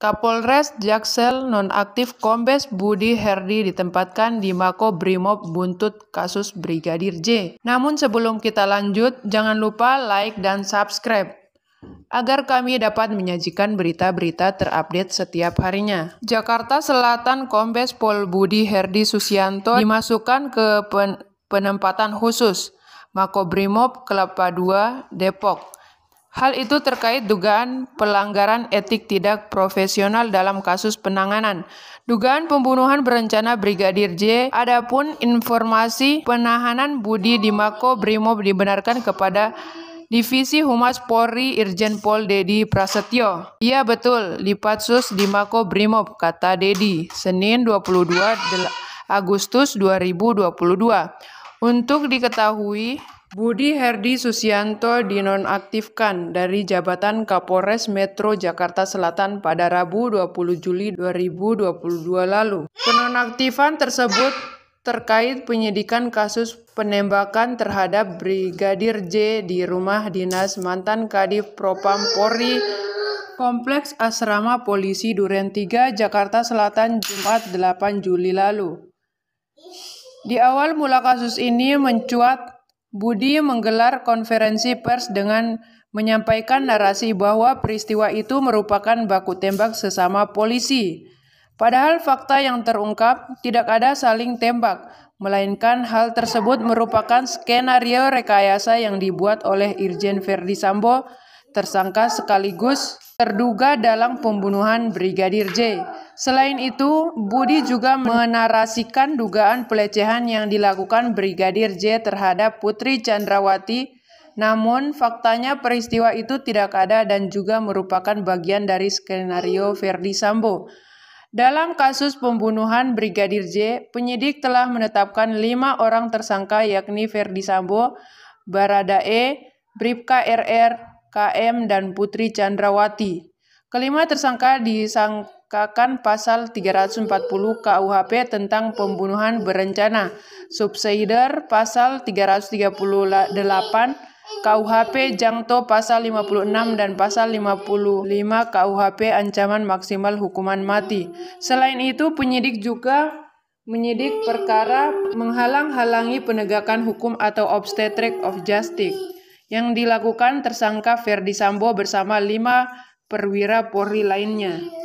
Kapolres Jaksel nonaktif Kombes Budi Herdi ditempatkan di Mako Brimob buntut kasus Brigadir J. Namun sebelum kita lanjut, jangan lupa like dan subscribe agar kami dapat menyajikan berita-berita terupdate setiap harinya. Jakarta Selatan Kombes Pol Budi Herdi Susianto dimasukkan ke pen penempatan khusus Mako Brimob Kelapa II, Depok Hal itu terkait dugaan pelanggaran etik tidak profesional dalam kasus penanganan. Dugaan pembunuhan berencana Brigadir J, adapun informasi penahanan Budi di Mako Brimob dibenarkan kepada Divisi Humas Polri Irjen Pol Dedi Prasetyo. Iya betul, Patsus di Mako Brimob, kata Dedi, Senin 22 Agustus 2022. Untuk diketahui, Budi Herdi Susianto dinonaktifkan dari jabatan Kapolres Metro Jakarta Selatan pada Rabu 20 Juli 2022 lalu. Penonaktifan tersebut terkait penyidikan kasus penembakan terhadap Brigadir J di rumah dinas mantan Kadif Propam Polri Kompleks Asrama Polisi Duren 3 Jakarta Selatan Jumat 8 Juli lalu. Di awal mula kasus ini mencuat Budi menggelar konferensi pers dengan menyampaikan narasi bahwa peristiwa itu merupakan baku tembak sesama polisi. Padahal fakta yang terungkap tidak ada saling tembak, melainkan hal tersebut merupakan skenario rekayasa yang dibuat oleh Irjen Verdi Sambo tersangka sekaligus terduga dalam pembunuhan Brigadir J. Selain itu, Budi juga menarasikan dugaan pelecehan yang dilakukan Brigadir J terhadap Putri Chandrawati namun, faktanya peristiwa itu tidak ada dan juga merupakan bagian dari skenario Verdi Sambo. Dalam kasus pembunuhan Brigadir J, penyidik telah menetapkan lima orang tersangka yakni Verdi Sambo, Baradae, Bripka RR, KM, dan Putri Chandrawati. Kelima tersangka disangkakan pasal 340 KUHP tentang pembunuhan berencana, subsider pasal 338 KUHP Jangto pasal 56 dan pasal 55 KUHP ancaman maksimal hukuman mati. Selain itu penyidik juga menyidik perkara menghalang-halangi penegakan hukum atau obstetric of justice yang dilakukan tersangka Ferdi Sambo bersama lima perwira Polri lainnya.